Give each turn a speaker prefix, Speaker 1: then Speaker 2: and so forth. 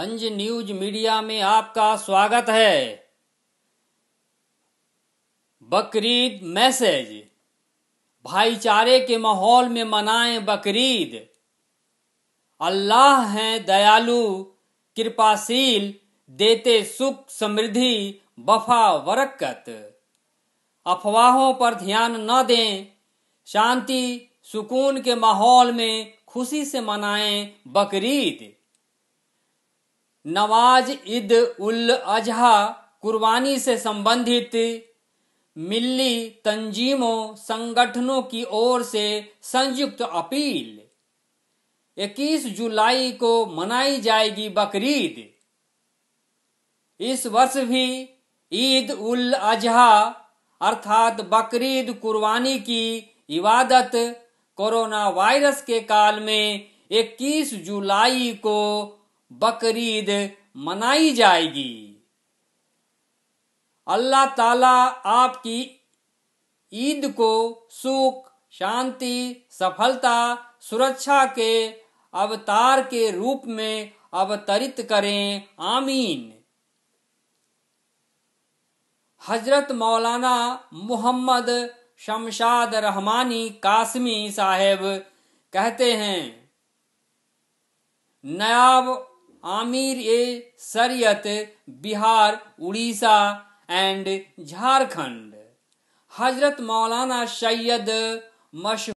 Speaker 1: अंज news media में आपका स्वागत है बकरीद मैसेज भाईचारे के माहौल में मनाएं बकरीद अल्लाह है दयालु कृपाशील देते सुख समृद्धि बफा वरकत अफवाहों पर ध्यान न दें शांति सुकून के माहौल में खुशी से मनाएं बकरीद नवाज ईद उल अजहा कुर्बानी से संबंधित मिली तंजीमों संगठनों की ओर से संयुक्त अपील 21 जुलाई को मनाई जाएगी बकरीद इस वर्ष भी ईद उल अजहा अर्थात बकरीद कुर्बानी की इबादत कोरोना वायरस के काल में 21 जुलाई को बकरीद मनाई जाएगी अल्लाह ताला आपकी ईद को सुख शांति सफलता सुरक्षा के अवतार के रूप में अवतरित करें आमीन हजरत मौलाना मोहम्मद शमशाद रहमानी कासमी साहेब कहते हैं नयाब आमिर ए सरियत बिहार उड़ीसा एंड झारखंड हजरत मौलाना सैयद मश